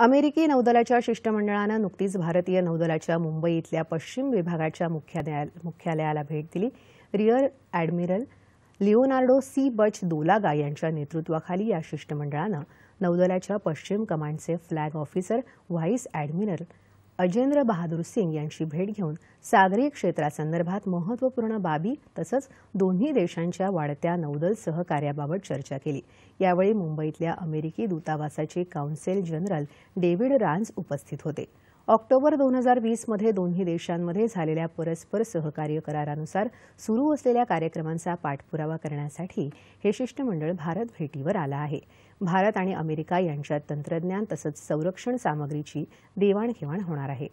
अमेरिकी नौदलाच्या शिष्टमंडळानं नुकतीच भारतीय नौदलाच्या मुंबई इथल्या पश्चिम विभागाच्या मुख्यालयाला भेट दिली रिअर ॲडमिरल लिओनार्डो सी बच दोलागा यांच्या नेतृत्वाखाली या शिष्टमंडळानं नौदलाच्या पश्चिम कमांडचे flag officer vice admiral Ajendra Bahadur Singh यांची भेट घेऊन सागरी क्षेत्रासंदर्भात महत्त्वपूर्ण बाबी तसंच दोन्ही देशांच्या वाढत्या नौदल सहकार्याबाबत चर्चा केली यावेळी मुंबईतल्या अमेरिकी दूतावासाचे काउन्सेल जनरल डेव्हिड रान्स उपस्थित होते ऑक्टोबर दोन हजार वीसमध्ये दोन्ही देशांमध्ये झालेल्या परस्पर सहकार्य करारानुसार सुरू असलेल्या कार्यक्रमांचा पाठपुरावा करण्यासाठी हे शिष्टमंडळ भारत भेटीवर आलं आहे भारत आणि अमेरिका यांच्यात तंत्रज्ञान तसंच संरक्षण सामग्रीची देवाणघेवाण होणार आहे